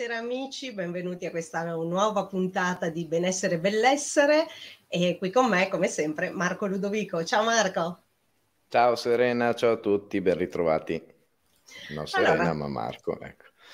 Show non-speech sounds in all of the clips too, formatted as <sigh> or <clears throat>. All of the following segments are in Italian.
Buonasera amici, benvenuti a questa nuova puntata di Benessere e Bellessere e qui con me come sempre Marco Ludovico. Ciao Marco. Ciao Serena, ciao a tutti, ben ritrovati. Non Serena allora... ma Marco, ecco. <laughs>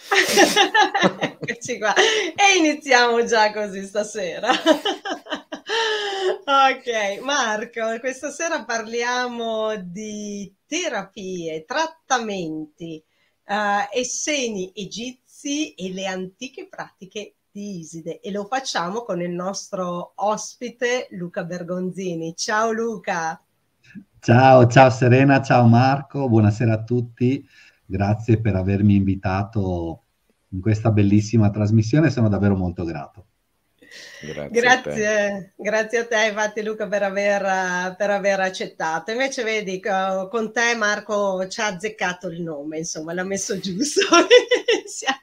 Eccoci qua e iniziamo già così stasera. <laughs> ok, Marco, questa sera parliamo di terapie, trattamenti. Uh, e seni egizi ragazzi e le antiche pratiche di Iside e lo facciamo con il nostro ospite Luca Bergonzini. Ciao Luca! Ciao, ciao Serena, ciao Marco, buonasera a tutti, grazie per avermi invitato in questa bellissima trasmissione, sono davvero molto grato. Grazie, grazie, a grazie, a te, infatti Luca per aver, per aver, accettato. Invece vedi, con te Marco ci ha azzeccato il nome, insomma l'ha messo giusto. <laughs> siamo,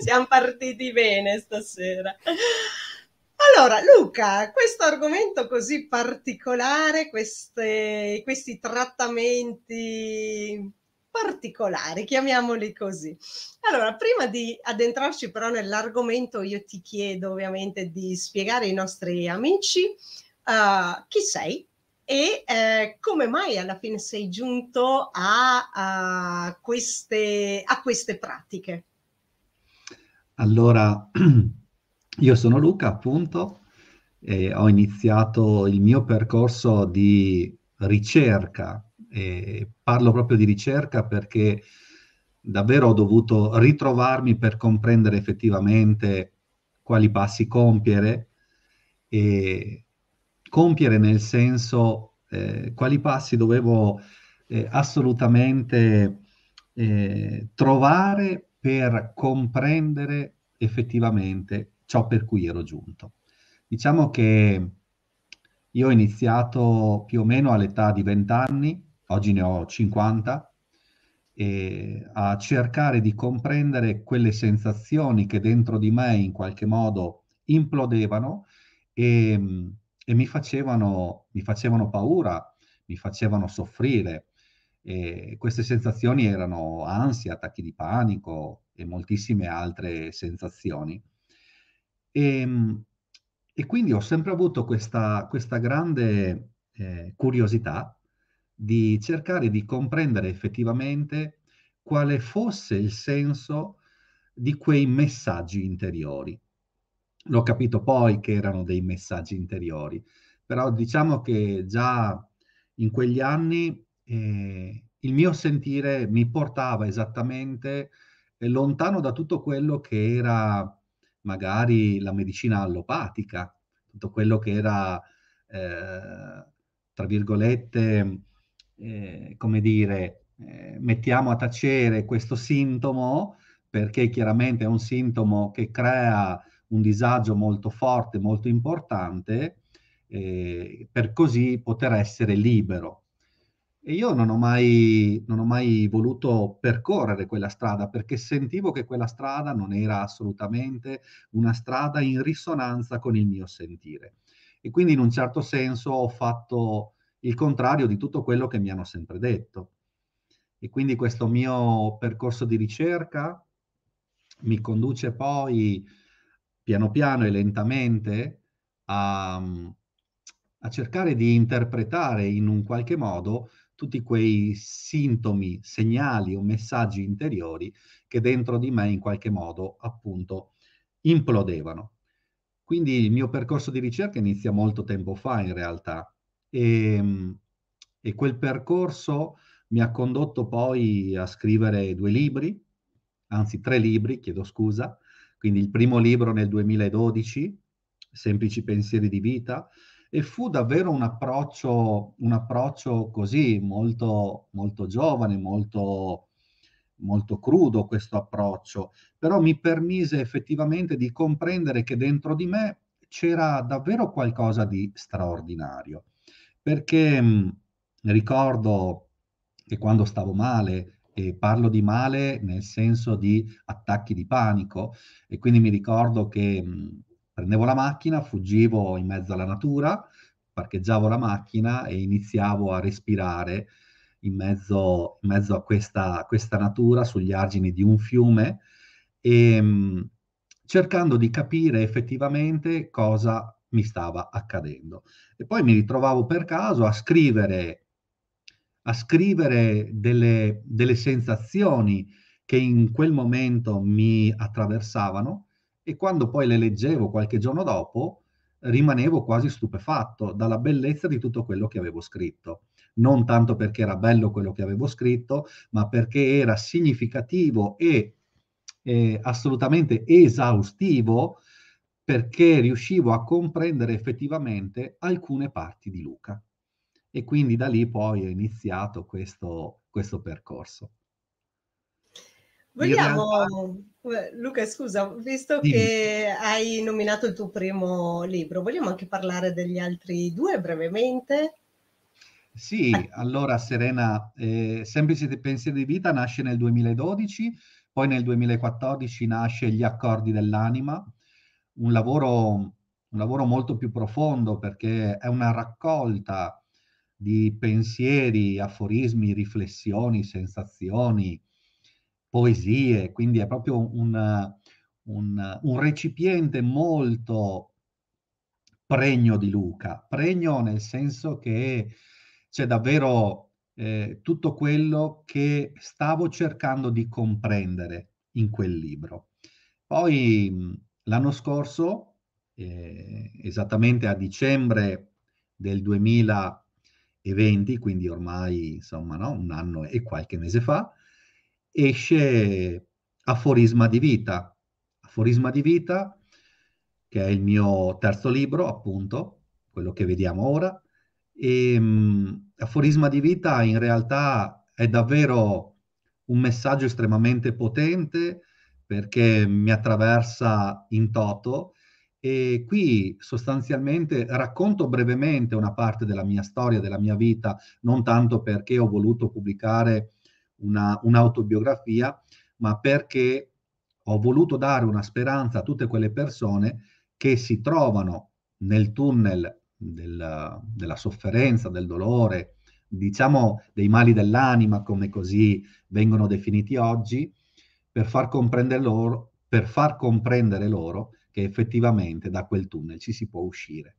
siamo partiti bene stasera. Allora, Luca, questo argomento così particolare, queste, questi trattamenti particolari, chiamiamoli così. Allora, prima di addentrarci però nell'argomento, io ti chiedo ovviamente di spiegare ai nostri amici uh, chi sei e eh, come mai alla fine sei giunto a, a, queste, a queste pratiche. Allora, <clears throat> io sono Luca, appunto, e ho iniziato il mio percorso di ricerca e parlo proprio di ricerca perché davvero ho dovuto ritrovarmi per comprendere effettivamente quali passi compiere e compiere nel senso eh, quali passi dovevo eh, assolutamente eh, trovare per comprendere effettivamente ciò per cui ero giunto. Diciamo che io ho iniziato più o meno all'età di 20 anni oggi ne ho 50, e a cercare di comprendere quelle sensazioni che dentro di me in qualche modo implodevano e, e mi, facevano, mi, facevano, paura, mi facevano soffrire. E queste sensazioni erano ansia, attacchi di panico e moltissime altre sensazioni. E, ehm, e quindi ho sempre avuto questa, questa grande eh, curiosità di cercare di comprendere effettivamente quale fosse il senso di quei messaggi interiori. L'ho capito poi che erano dei messaggi interiori, però diciamo che già in quegli anni eh, il mio sentire mi portava esattamente eh, lontano da tutto quello che era magari la medicina allopatica, tutto quello che era, eh, tra virgolette, eh, come dire, eh, mettiamo a tacere questo sintomo perché chiaramente è un sintomo che crea un disagio molto forte, molto importante, eh, per così poter essere libero. E io non ho, mai, non ho mai voluto percorrere quella strada perché sentivo che quella strada non era assolutamente una strada in risonanza con il mio sentire. E quindi in un certo senso ho fatto il contrario di tutto quello che mi hanno sempre detto. E quindi questo mio percorso di ricerca mi conduce poi piano piano e lentamente a, a cercare di interpretare in un qualche modo tutti quei sintomi, segnali o messaggi interiori che dentro di me in qualche modo appunto implodevano. Quindi il mio percorso di ricerca inizia molto tempo fa in realtà, e, ehm, e quel percorso mi ha condotto poi a scrivere due libri, anzi tre libri, chiedo scusa, quindi il primo libro nel 2012, Semplici pensieri di vita, e fu davvero un approccio, un approccio così molto, molto giovane, molto, molto crudo questo approccio, però mi permise effettivamente di comprendere che dentro di me c'era davvero qualcosa di straordinario perché mh, mm, ricordo che quando stavo male, e parlo di male nel senso di attacchi di panico, e quindi mi ricordo che mh, mm, prendevo la macchina, fuggivo in mezzo alla natura, parcheggiavo la macchina e iniziavo a respirare in mezzo, in mezzo a, questa, questa, natura, sugli argini di un fiume, e, mh, mm, cercando di capire effettivamente cosa mi stava accadendo. E poi mi ritrovavo per caso a scrivere, a scrivere delle, delle sensazioni che in quel momento mi attraversavano e quando poi le leggevo qualche giorno dopo rimanevo quasi stupefatto dalla bellezza di tutto quello che avevo scritto. Non tanto perché era bello quello che avevo scritto, ma perché era significativo e eh, assolutamente esaustivo perché riuscivo a comprendere effettivamente alcune parti di Luca. E quindi da lì poi è iniziato questo, questo percorso. Vogliamo, realtà... Eh, Luca, scusa, visto sì. che hai nominato il tuo primo libro, vogliamo anche parlare degli altri due brevemente? Sì, allora Serena, eh, Semplici Pensieri di Vita nasce nel 2012, poi nel 2014 nasce Gli Accordi dell'Anima, un lavoro, un lavoro molto più profondo perché è una raccolta di pensieri, aforismi, riflessioni, sensazioni, poesie, quindi è proprio un, un, un recipiente molto pregno di Luca, pregno nel senso che c'è davvero eh, tutto quello che stavo cercando di comprendere in quel libro. Poi L'anno scorso, eh, esattamente a dicembre del 2020, quindi ormai insomma no? un anno e qualche mese fa, esce Aforisma di vita. Aforisma di vita, che è il mio terzo libro, appunto, quello che vediamo ora. E, mh, mm, Aforisma di vita in realtà è davvero un messaggio estremamente potente perché mi attraversa in toto e qui sostanzialmente racconto brevemente una parte della mia storia, della mia vita, non tanto perché ho voluto pubblicare una, un'autobiografia, ma perché ho voluto dare una speranza a tutte quelle persone che si trovano nel tunnel del, della sofferenza, del dolore, diciamo dei mali dell'anima, come così vengono definiti oggi, per far comprendere loro, per far comprendere loro che effettivamente da quel tunnel ci si può uscire.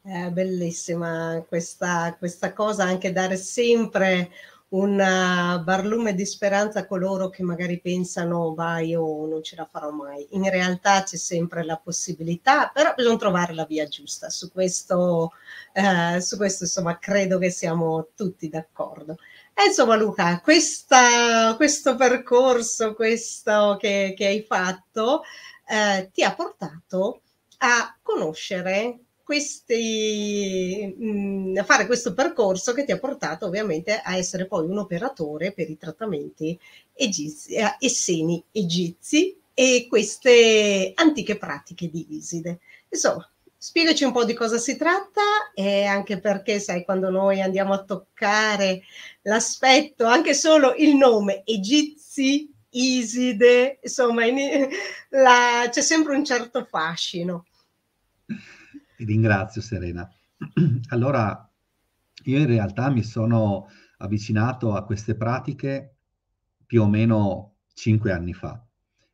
È eh, bellissima questa, questa cosa, anche dare sempre un eh, barlume di speranza a coloro che magari pensano vai io non ce la farò mai. In realtà c'è sempre la possibilità, però bisogna trovare la via giusta. Su questo, eh, su questo insomma credo che siamo tutti d'accordo. E eh, insomma, Luca, questa, questo percorso questo che, che hai fatto eh, ti ha portato a conoscere questi, mh, mm, a fare questo percorso che ti ha portato ovviamente a essere poi un operatore per i trattamenti egizi, esseni eh, egizi e queste antiche pratiche di Iside. Insomma, Spiegaci un po' di cosa si tratta e anche perché, sai, quando noi andiamo a toccare l'aspetto, anche solo il nome Egizi, Iside, insomma, in, la, c'è sempre un certo fascino. Ti ringrazio Serena. <clears throat> Allora, io in realtà mi sono avvicinato a queste pratiche più o meno cinque anni fa,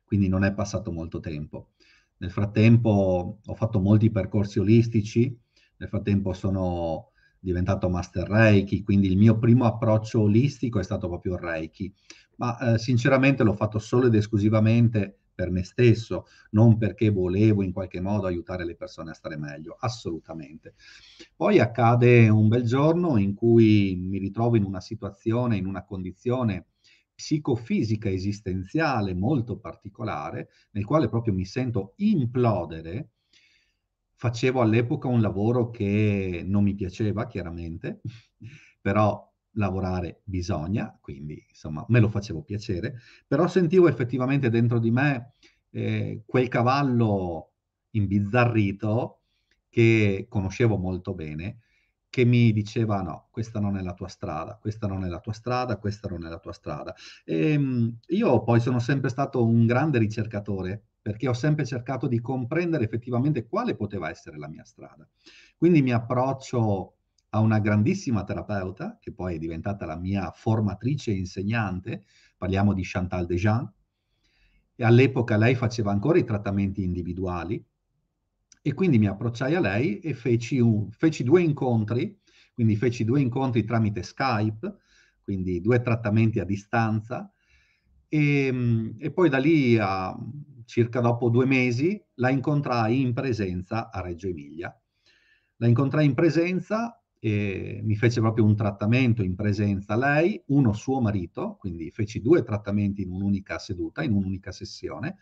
quindi non è passato molto tempo. Nel frattempo ho fatto molti percorsi olistici, nel frattempo sono diventato master Reiki, quindi il mio primo approccio olistico è stato proprio il Reiki, ma eh, sinceramente l'ho fatto solo ed esclusivamente per me stesso, non perché volevo in qualche modo aiutare le persone a stare meglio, assolutamente. Poi accade un bel giorno in cui mi ritrovo in una situazione, in una condizione psicofisica esistenziale molto particolare, nel quale proprio mi sento implodere. Facevo all'epoca un lavoro che non mi piaceva, chiaramente, <laughs> però lavorare bisogna, quindi insomma me lo facevo piacere, però sentivo effettivamente dentro di me eh, quel cavallo imbizzarrito che conoscevo molto bene che mi diceva no, questa non è la tua strada, questa non è la tua strada, questa non è la tua strada. E, ehm, io poi sono sempre stato un grande ricercatore perché ho sempre cercato di comprendere effettivamente quale poteva essere la mia strada. Quindi mi approccio a una grandissima terapeuta, che poi è diventata la mia formatrice e insegnante, parliamo di Chantal Dejean, e all'epoca lei faceva ancora i trattamenti individuali, e quindi mi approcciai a lei e feci, un, feci due incontri, quindi feci due incontri tramite Skype, quindi due trattamenti a distanza, e, ehm, e poi da lì a circa dopo due mesi la incontrai in presenza a Reggio Emilia. La incontrai in presenza e mi fece proprio un trattamento in presenza lei, uno suo marito, quindi feci due trattamenti in un'unica seduta, in un'unica sessione,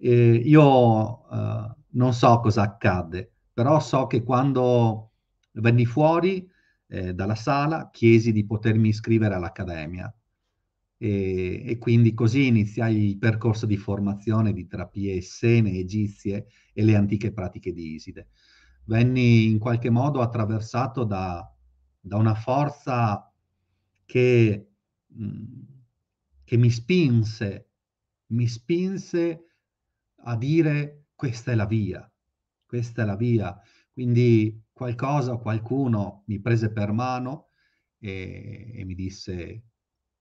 e io eh, non so cosa accadde, però so che quando venni fuori eh, dalla sala chiesi di potermi iscrivere all'accademia e, e, quindi così iniziai il percorso di formazione di terapie essene, egizie e le antiche pratiche di Iside. Venni in qualche modo attraversato da, da una forza che, mm, che mi spinse, mi spinse a dire questa è la via, questa è la via. Quindi qualcosa o qualcuno mi prese per mano e, e mi disse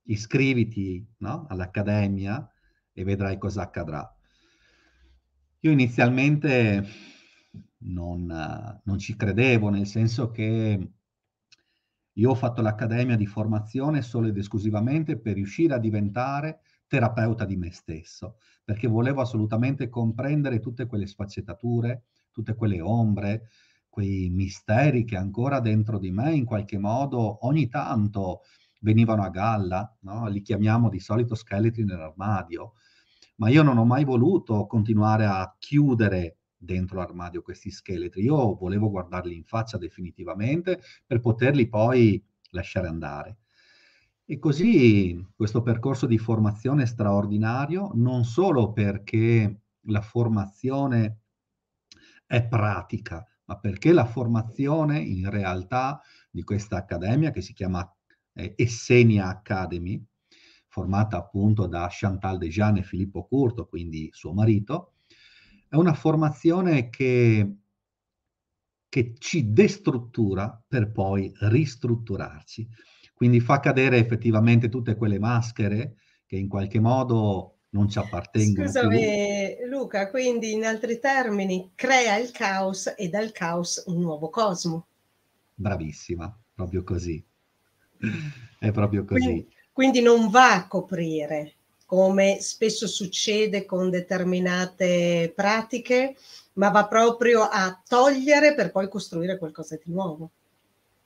iscriviti no? all'accademia e vedrai cosa accadrà. Io inizialmente non, non ci credevo, nel senso che io ho fatto l'accademia di formazione solo ed esclusivamente per riuscire a diventare terapeuta di me stesso, perché volevo assolutamente comprendere tutte quelle sfaccettature, tutte quelle ombre, quei misteri che ancora dentro di me in qualche modo ogni tanto venivano a galla, no? li chiamiamo di solito scheletri nell'armadio, ma io non ho mai voluto continuare a chiudere dentro l'armadio questi scheletri, io volevo guardarli in faccia definitivamente per poterli poi lasciare andare. E così questo percorso di formazione è straordinario, non solo perché la formazione è pratica, ma perché la formazione in realtà di questa accademia che si chiama eh, Essenia Academy, formata appunto da Chantal Dejean e Filippo Curto, quindi suo marito, è una formazione che, che ci destruttura per poi ristrutturarci. Quindi fa cadere effettivamente tutte quelle maschere che in qualche modo non ci appartengono. Scusami più. Luca, quindi in altri termini crea il caos e dal caos un nuovo cosmo. Bravissima, proprio così. Mm. È proprio così. Quindi, quindi non va a coprire, come spesso succede con determinate pratiche, ma va proprio a togliere per poi costruire qualcosa di nuovo.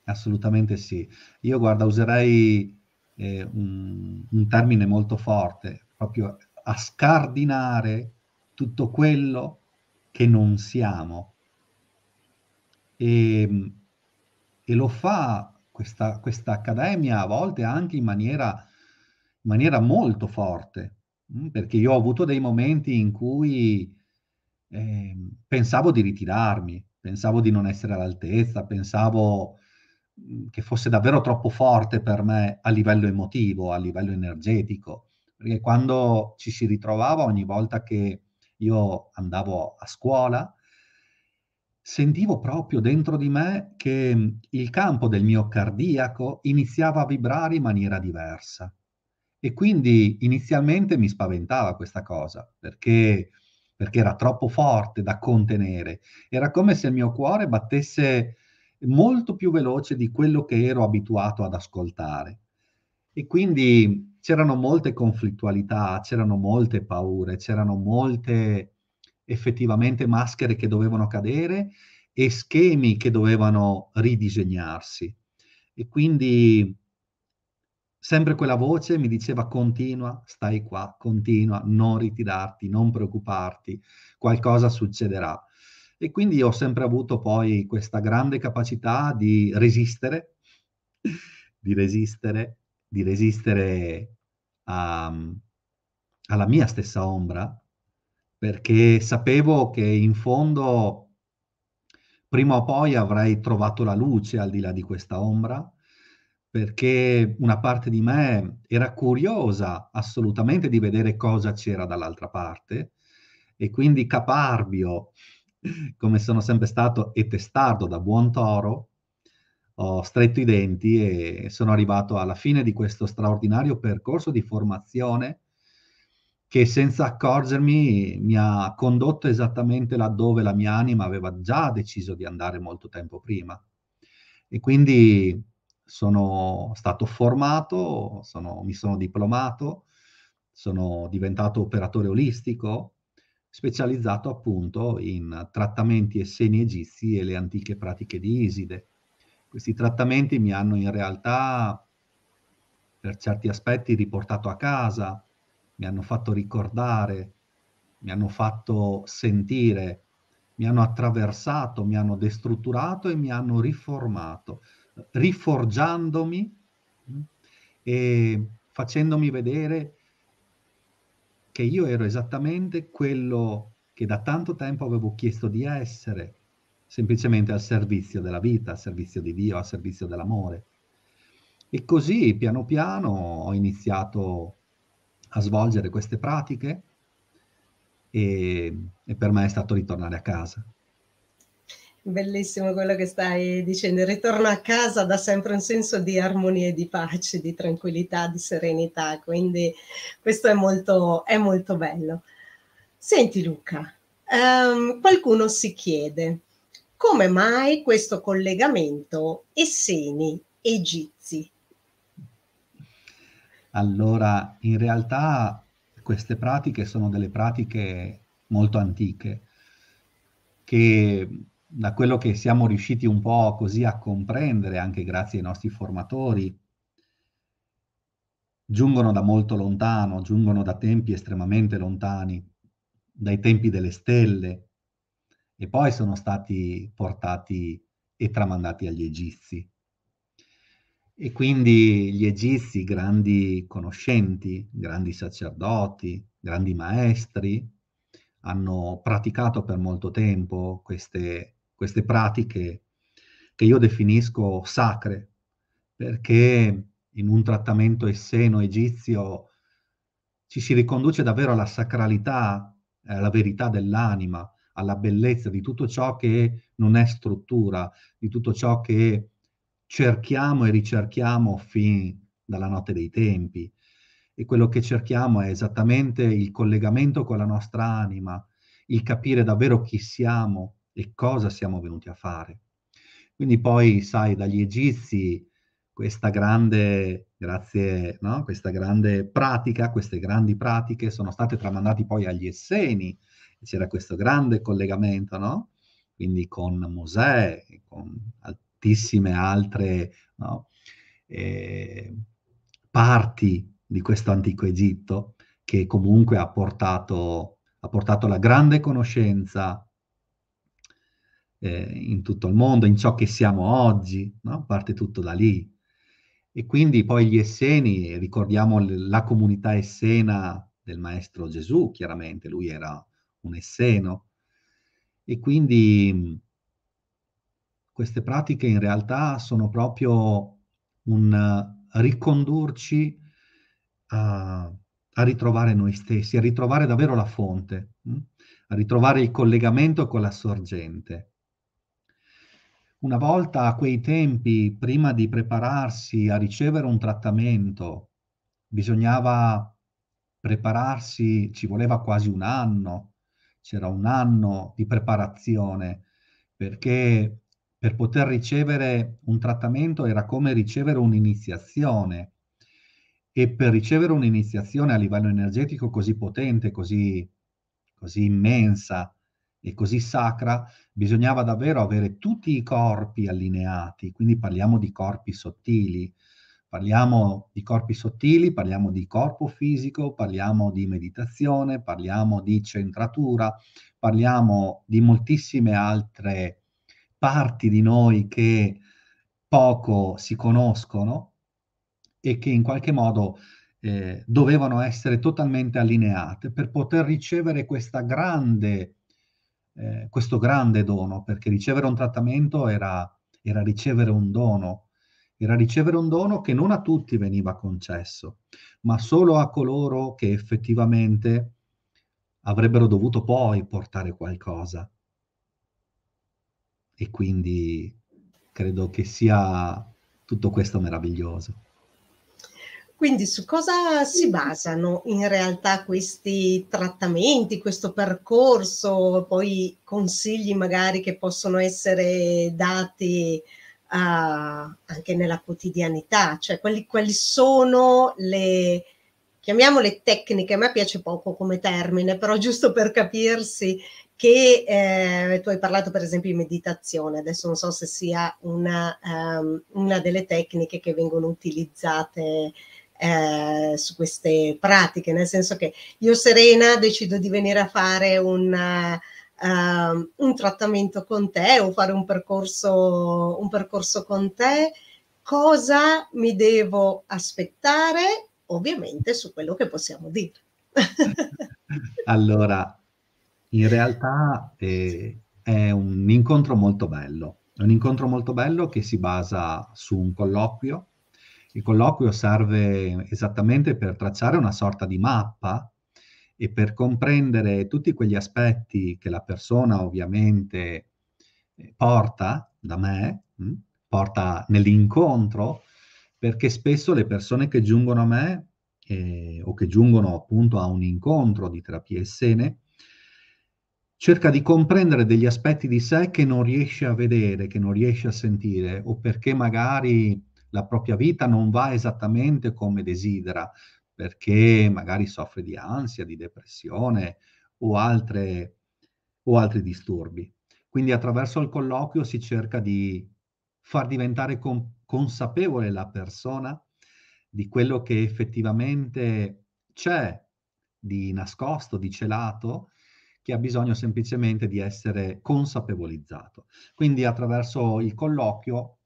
Assolutamente sì. Io guarda, userei eh, un, un, termine molto forte, proprio a scardinare tutto quello che non siamo. E, ehm, e lo fa questa, questa, accademia a volte anche in maniera, in maniera molto forte, mm, perché io ho avuto dei momenti in cui eh, pensavo di ritirarmi, pensavo di non essere all'altezza, pensavo che fosse davvero troppo forte per me a livello emotivo, a livello energetico, perché quando ci si ritrovava ogni volta che io andavo a scuola, sentivo proprio dentro di me che il campo del mio cardiaco iniziava a vibrare in maniera diversa. E quindi inizialmente mi spaventava questa cosa, perché, perché era troppo forte da contenere. Era come se il mio cuore battesse molto più veloce di quello che ero abituato ad ascoltare. E quindi c'erano molte conflittualità, c'erano molte paure, c'erano molte effettivamente maschere che dovevano cadere e schemi che dovevano ridisegnarsi. E quindi sempre quella voce mi diceva continua, stai qua, continua, non ritirarti, non preoccuparti, qualcosa succederà. E quindi ho sempre avuto poi questa grande capacità di resistere, <laughs> di resistere, di resistere a, mm, alla mia stessa ombra, perché sapevo che in fondo prima o poi avrei trovato la luce al di là di questa ombra, perché una parte di me era curiosa assolutamente di vedere cosa c'era dall'altra parte e quindi caparbio come sono sempre stato e testardo da buon toro, ho stretto i denti e sono arrivato alla fine di questo straordinario percorso di formazione che senza accorgermi mi ha condotto esattamente laddove la mia anima aveva già deciso di andare molto tempo prima. E quindi sono stato formato, sono, mi sono diplomato, sono diventato operatore olistico, specializzato appunto in trattamenti esseni egizi e le antiche pratiche di Iside. Questi trattamenti mi hanno in realtà, per certi aspetti, riportato a casa, mi hanno fatto ricordare, mi hanno fatto sentire, mi hanno attraversato, mi hanno destrutturato e mi hanno riformato, riforgiandomi mm, e facendomi vedere che io ero esattamente quello che da tanto tempo avevo chiesto di essere, semplicemente al servizio della vita, al servizio di Dio, al servizio dell'amore. E così piano piano ho iniziato a svolgere queste pratiche e, e per me è stato ritornare a casa. Bellissimo quello che stai dicendo. Il ritorno a casa dà sempre un senso di armonia, di pace, di tranquillità, di serenità, quindi questo è molto, è molto bello. Senti Luca, um, qualcuno si chiede come mai questo collegamento Esseni Egizi? Allora, in realtà queste pratiche sono delle pratiche molto antiche che da quello che siamo riusciti un po' così a comprendere, anche grazie ai nostri formatori, giungono da molto lontano, giungono da tempi estremamente lontani, dai tempi delle stelle, e poi sono stati portati e tramandati agli egizi. E quindi gli egizi, grandi conoscenti, grandi sacerdoti, grandi maestri, hanno praticato per molto tempo queste queste pratiche che io definisco sacre, perché in un trattamento esseno egizio ci si riconduce davvero alla sacralità, eh, alla verità dell'anima, alla bellezza di tutto ciò che non è struttura, di tutto ciò che cerchiamo e ricerchiamo fin dalla notte dei tempi. E quello che cerchiamo è esattamente il collegamento con la nostra anima, il capire davvero chi siamo, e cosa siamo venuti a fare. Quindi poi, sai, dagli egizi questa grande, grazie, no? questa grande pratica, queste grandi pratiche sono state tramandate poi agli Esseni, c'era questo grande collegamento, no? Quindi con Mosè, con altissime altre no? eh, parti di questo antico Egitto, che comunque ha portato, ha portato la grande conoscenza eh, in tutto il mondo, in ciò che siamo oggi, no? parte tutto da lì. E quindi poi gli Esseni, ricordiamo la comunità essena del Maestro Gesù, chiaramente lui era un esseno, e quindi queste pratiche in realtà sono proprio un eh, ricondurci a, a, ritrovare noi stessi, a ritrovare davvero la fonte, a ritrovare il collegamento con la sorgente. Una volta a quei tempi, prima di prepararsi a ricevere un trattamento, bisognava prepararsi, ci voleva quasi un anno, c'era un anno di preparazione, perché per poter ricevere un trattamento era come ricevere un'iniziazione e per ricevere un'iniziazione a livello energetico così potente, così, così immensa, e così sacra, bisognava davvero avere tutti i corpi allineati, quindi parliamo di corpi sottili, parliamo di corpi sottili, parliamo di corpo fisico, parliamo di meditazione, parliamo di centratura, parliamo di moltissime altre parti di noi che poco si conoscono e che in qualche modo eh, dovevano essere totalmente allineate per poter ricevere questa grande eh, questo grande dono, perché ricevere un trattamento era, era ricevere un dono, era ricevere un dono che non a tutti veniva concesso, ma solo a coloro che effettivamente avrebbero dovuto poi portare qualcosa. E quindi credo che sia tutto questo meraviglioso. Quindi su cosa si basano in realtà questi trattamenti, questo percorso, poi consigli magari che possono essere dati uh, anche nella quotidianità, cioè quali, quali sono le, chiamiamole tecniche, a me piace poco come termine, però giusto per capirsi che eh, tu hai parlato per esempio di meditazione, adesso non so se sia una, um, una delle tecniche che vengono utilizzate eh, su queste pratiche, nel senso che io Serena decido di venire a fare un... Uh, un trattamento con te o fare un percorso, un percorso con te, cosa mi devo aspettare? Ovviamente su quello che possiamo dire. <laughs> allora, in realtà eh, è un incontro molto bello, è un incontro molto bello che si basa su un colloquio il colloquio serve esattamente per tracciare una sorta di mappa e per comprendere tutti quegli aspetti che la persona ovviamente eh, porta da me, mm, porta nell'incontro, perché spesso le persone che giungono a me eh, o che giungono appunto a un incontro di terapia essene, cerca di comprendere degli aspetti di sé che non riesce a vedere, che non riesce a sentire, o perché magari la propria vita non va esattamente come desidera, perché magari soffre di ansia, di depressione o, altre, o altri disturbi. Quindi attraverso il colloquio si cerca di far diventare con, consapevole la persona di quello che effettivamente c'è di nascosto, di celato, che ha bisogno semplicemente di essere consapevolizzato. Quindi attraverso il colloquio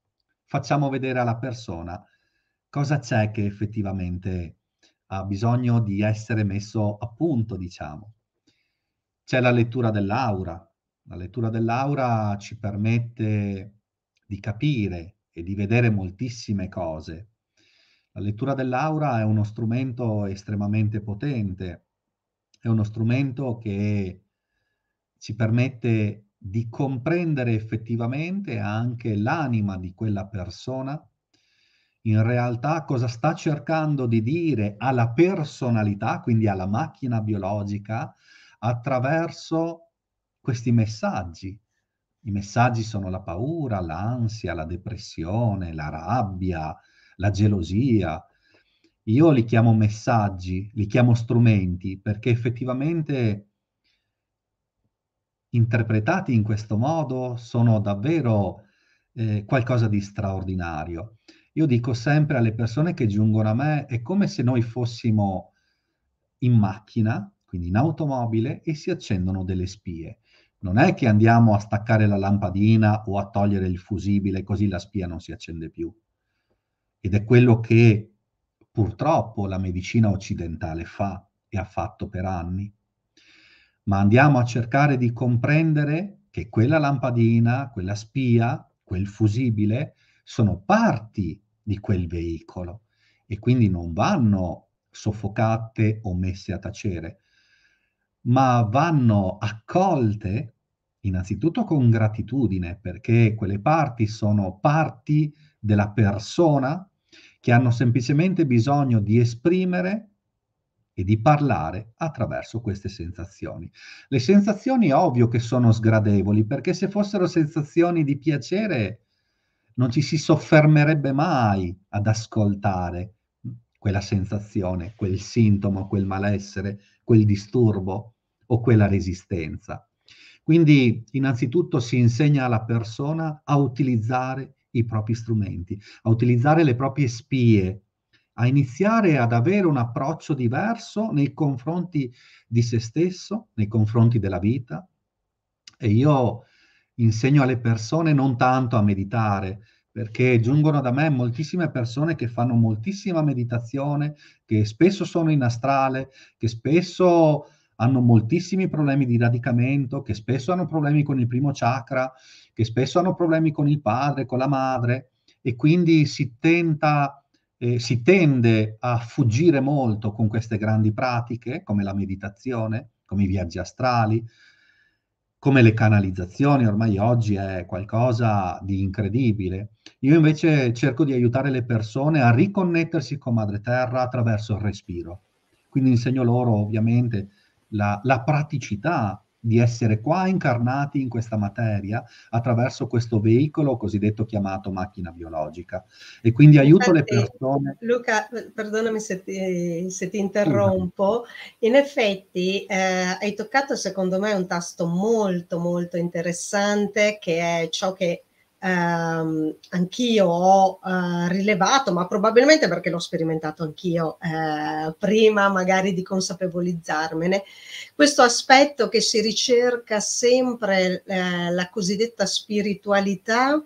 facciamo vedere alla persona cosa c'è che effettivamente ha bisogno di essere messo a punto, diciamo. C'è la lettura dell'aura. La lettura dell'aura ci permette di capire e di vedere moltissime cose. La lettura dell'aura è uno strumento estremamente potente, è uno strumento che ci permette di comprendere effettivamente anche l'anima di quella persona, in realtà cosa sta cercando di dire alla personalità, quindi alla macchina biologica, attraverso questi messaggi. I messaggi sono la paura, l'ansia, la depressione, la rabbia, la gelosia. Io li chiamo messaggi, li chiamo strumenti, perché effettivamente interpretati in questo modo sono davvero eh, qualcosa di straordinario. Io dico sempre alle persone che giungono a me, è come se noi fossimo in macchina, quindi in automobile, e si accendono delle spie. Non è che andiamo a staccare la lampadina o a togliere il fusibile così la spia non si accende più. Ed è quello che purtroppo la medicina occidentale fa e ha fatto per anni ma andiamo a cercare di comprendere che quella lampadina, quella spia, quel fusibile sono parti di quel veicolo e quindi non vanno soffocate o messe a tacere, ma vanno accolte innanzitutto con gratitudine perché quelle parti sono parti della persona che hanno semplicemente bisogno di esprimere e di parlare attraverso queste sensazioni. Le sensazioni ovvio che sono sgradevoli, perché se fossero sensazioni di piacere non ci si soffermerebbe mai ad ascoltare quella sensazione, quel sintomo, quel malessere, quel disturbo o quella resistenza. Quindi innanzitutto si insegna alla persona a utilizzare i propri strumenti, a utilizzare le proprie spie a iniziare ad avere un approccio diverso nei confronti di se stesso, nei confronti della vita. E io insegno alle persone non tanto a meditare, perché giungono da me moltissime persone che fanno moltissima meditazione, che spesso sono in astrale, che spesso hanno moltissimi problemi di radicamento, che spesso hanno problemi con il primo chakra, che spesso hanno problemi con il padre, con la madre, e quindi si tenta eh, si tende a fuggire molto con queste grandi pratiche, come la meditazione, come i viaggi astrali, come le canalizzazioni, ormai oggi è qualcosa di incredibile. Io invece cerco di aiutare le persone a riconnettersi con Madre Terra attraverso il respiro. Quindi insegno loro ovviamente la, la praticità di essere qua incarnati in questa materia attraverso questo veicolo cosiddetto chiamato macchina biologica. E quindi aiuto Infatti, le persone. Luca, perdonami se ti, se ti interrompo. In effetti eh, hai toccato secondo me un tasto molto molto interessante che è ciò che ehm, anch'io ho eh, rilevato, ma probabilmente perché l'ho sperimentato anch'io eh, prima magari di consapevolizzarmene, questo aspetto che si ricerca sempre eh, la cosiddetta spiritualità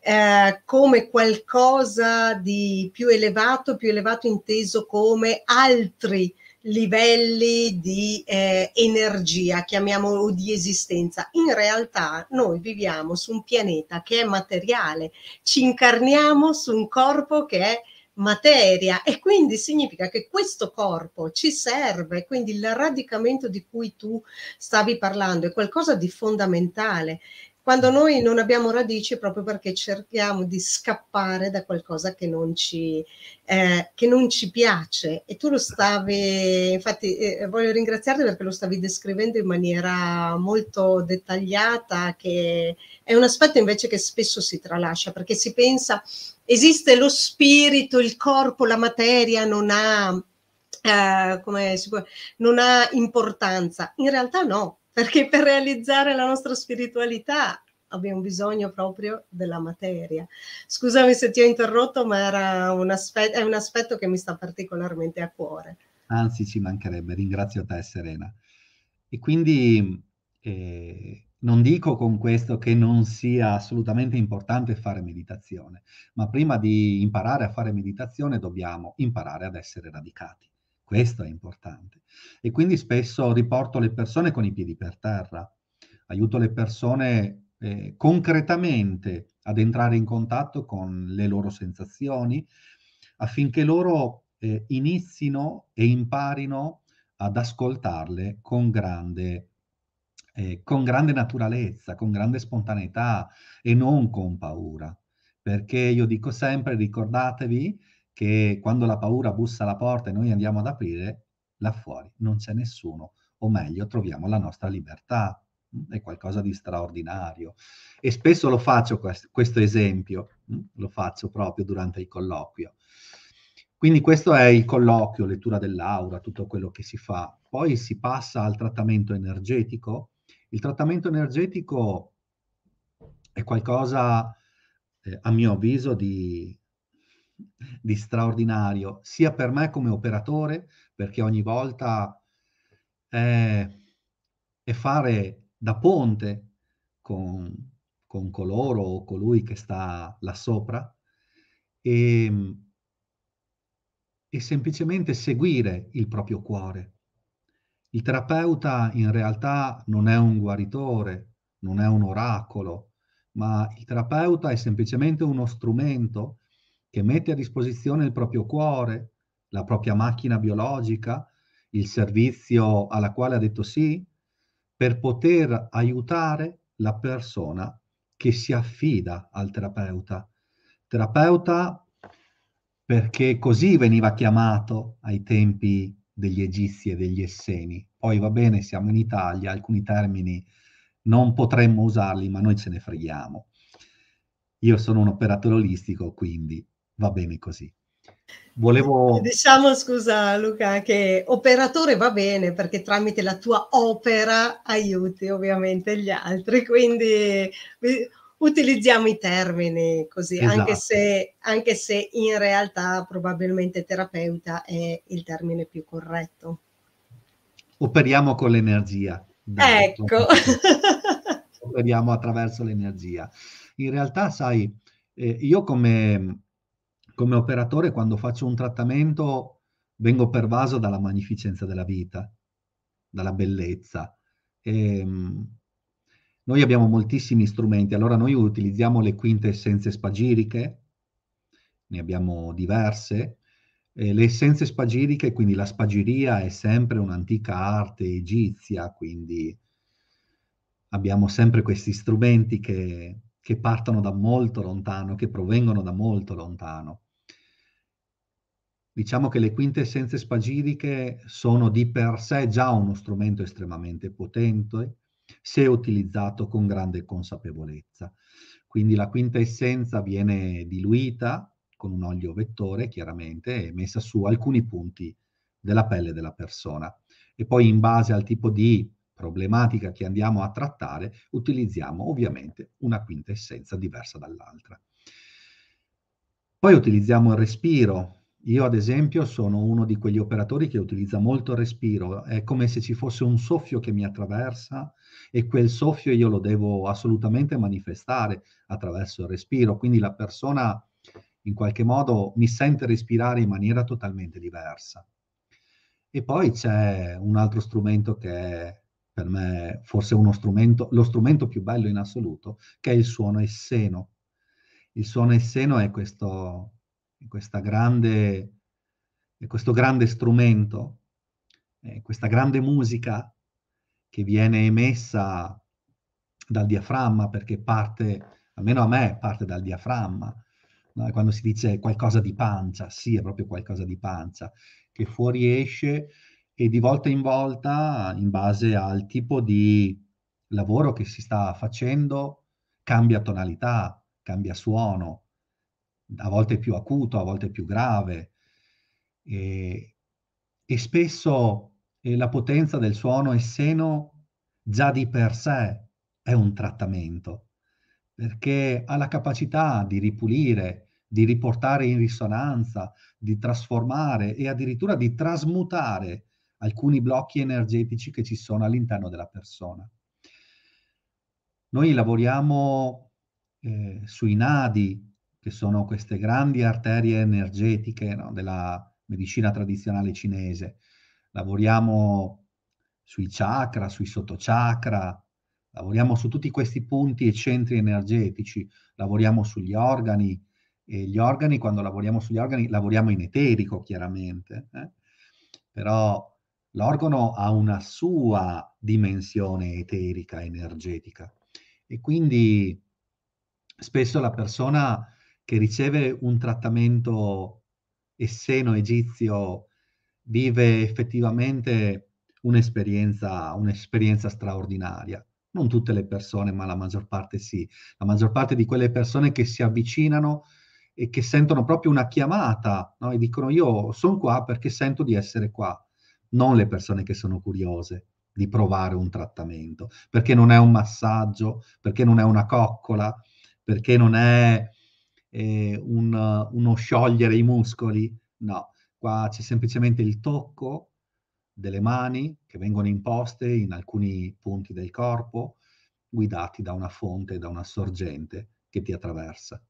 eh, come qualcosa di più elevato, più elevato inteso come altri livelli di eh, energia, chiamiamolo di esistenza. In realtà noi viviamo su un pianeta che è materiale, ci incarniamo su un corpo che è materia e quindi significa che questo corpo ci serve, quindi il radicamento di cui tu stavi parlando è qualcosa di fondamentale quando noi non abbiamo radici proprio perché cerchiamo di scappare da qualcosa che non ci, eh, che non ci piace. E tu lo stavi, infatti eh, voglio ringraziarti perché lo stavi descrivendo in maniera molto dettagliata, che è un aspetto invece che spesso si tralascia perché si pensa esiste lo spirito, il corpo, la materia non ha, eh, come si può, non ha importanza. In realtà no, perché per realizzare la nostra spiritualità abbiamo bisogno proprio della materia. Scusami se ti ho interrotto, ma un aspetto, è un aspetto che mi sta particolarmente a cuore. Anzi, ci mancherebbe, ringrazio te Serena. E quindi eh, non dico con questo che non sia assolutamente importante fare meditazione, ma prima di imparare a fare meditazione dobbiamo imparare ad essere radicati. Questo è importante. E quindi spesso riporto le persone con i piedi per terra, aiuto le persone eh, concretamente ad entrare in contatto con le loro sensazioni affinché loro eh, inizino e imparino ad ascoltarle con grande, eh, con grande naturalezza, con grande spontaneità e non con paura. Perché io dico sempre, ricordatevi, che quando la paura bussa alla porta e noi andiamo ad aprire, là fuori non c'è nessuno, o meglio, troviamo la nostra libertà, mm, è qualcosa di straordinario. E spesso lo faccio questo esempio, mm, lo faccio proprio durante il colloquio. Quindi questo è il colloquio, lettura dell'aura, tutto quello che si fa. Poi si passa al trattamento energetico. Il trattamento energetico è qualcosa, eh, a mio avviso, di di straordinario, sia per me come operatore, perché ogni volta è, eh, è fare da ponte con, con coloro o colui che sta là sopra e, ehm, e semplicemente seguire il proprio cuore. Il terapeuta in realtà non è un guaritore, non è un oracolo, ma il terapeuta è semplicemente uno strumento che mette a disposizione il proprio cuore, la propria macchina biologica, il servizio alla quale ha detto sì, per poter aiutare la persona che si affida al terapeuta. Terapeuta perché così veniva chiamato ai tempi degli egizi e degli esseni. Poi va bene, siamo in Italia, alcuni termini non potremmo usarli, ma noi ce ne freghiamo. Io sono un operatore olistico, quindi va bene così. Volevo... Eh, diciamo, scusa Luca, che operatore va bene perché tramite la tua opera aiuti ovviamente gli altri, quindi utilizziamo i termini così, esatto. anche, se, anche se in realtà probabilmente terapeuta è il termine più corretto. Operiamo con l'energia. Ecco. <laughs> Operiamo attraverso l'energia. In realtà, sai, eh, io come come operatore quando faccio un trattamento vengo pervaso dalla magnificenza della vita, dalla bellezza. E, ehm, noi abbiamo moltissimi strumenti, allora noi utilizziamo le quinte essenze spagiriche, ne abbiamo diverse. Eh, le essenze spagiriche, quindi la spagiria è sempre un'antica arte egizia, quindi abbiamo sempre questi strumenti che, che partono da molto lontano, che provengono da molto lontano diciamo che le quintessenze spagiriche sono di per sé già uno strumento estremamente potente se utilizzato con grande consapevolezza. Quindi la quintessenza viene diluita con un olio vettore, chiaramente, e messa su alcuni punti della pelle della persona. E poi in base al tipo di problematica che andiamo a trattare, utilizziamo ovviamente una quintessenza diversa dall'altra. Poi utilizziamo il respiro io ad esempio sono uno di quegli operatori che utilizza molto il respiro, è come se ci fosse un soffio che mi attraversa e quel soffio io lo devo assolutamente manifestare attraverso il respiro, quindi la persona in qualche modo mi sente respirare in maniera totalmente diversa. E poi c'è un altro strumento che è per me forse uno strumento, lo strumento più bello in assoluto, che è il suono esseno. il suono esseno è questo grande, questo grande strumento, questa grande musica che viene emessa dal diaframma, perché parte, almeno a me, parte dal diaframma. No? Quando si dice qualcosa di pancia, sì, è proprio qualcosa di pancia, che fuoriesce e di volta in volta, in base al tipo di lavoro che si sta facendo, cambia tonalità, cambia suono, a volte più acuto, a volte più grave, e, e spesso eh, la potenza del suono e seno già di per sé è un trattamento, perché ha la capacità di ripulire, di riportare in risonanza, di trasformare e addirittura di trasmutare alcuni blocchi energetici che ci sono all'interno della persona. Noi lavoriamo eh, sui nadi, che sono queste grandi arterie energetiche no, della medicina tradizionale cinese. Lavoriamo sui chakra, sui sottochakra, lavoriamo su tutti questi punti e centri energetici, lavoriamo sugli organi e gli organi, quando lavoriamo sugli organi, lavoriamo in eterico chiaramente, eh? però l'organo ha una sua dimensione eterica, energetica e quindi spesso la persona che riceve un trattamento esseno egizio vive effettivamente un'esperienza, un'esperienza straordinaria. Non tutte le persone, ma la maggior parte sì. La maggior parte di quelle persone che si avvicinano e che sentono proprio una chiamata no? e dicono io sono qua perché sento di essere qua. Non le persone che sono curiose di provare un trattamento, perché non è un massaggio, perché non è una coccola, perché non è eh, un, uno sciogliere i muscoli, no, qua c'è semplicemente il tocco delle mani che vengono imposte in alcuni punti del corpo, guidati da una fonte, da una sorgente che ti attraversa.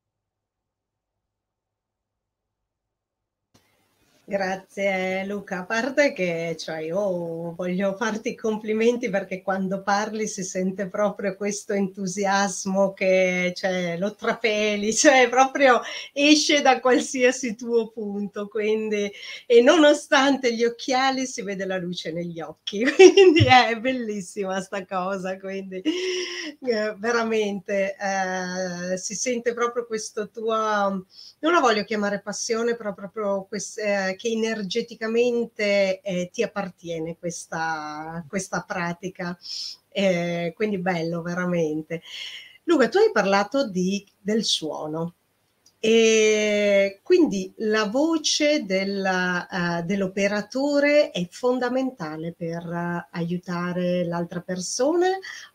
Grazie Luca, a parte che cioè, io voglio farti i complimenti perché quando parli si sente proprio questo entusiasmo che cioè, lo trapeli, <laughs> cioè proprio esce da qualsiasi tuo punto, quindi, e nonostante gli occhiali si vede la luce negli occhi, <laughs> quindi è bellissima sta cosa, quindi eh, veramente eh, si sente proprio questo tuo, non la voglio chiamare passione, però proprio questo... Eh, che energeticamente eh, ti appartiene questa, questa pratica. Eh, quindi bello, veramente. Luca, tu hai parlato di, del suono. E quindi la voce della, uh, dell'operatore è fondamentale per uh, aiutare l'altra persona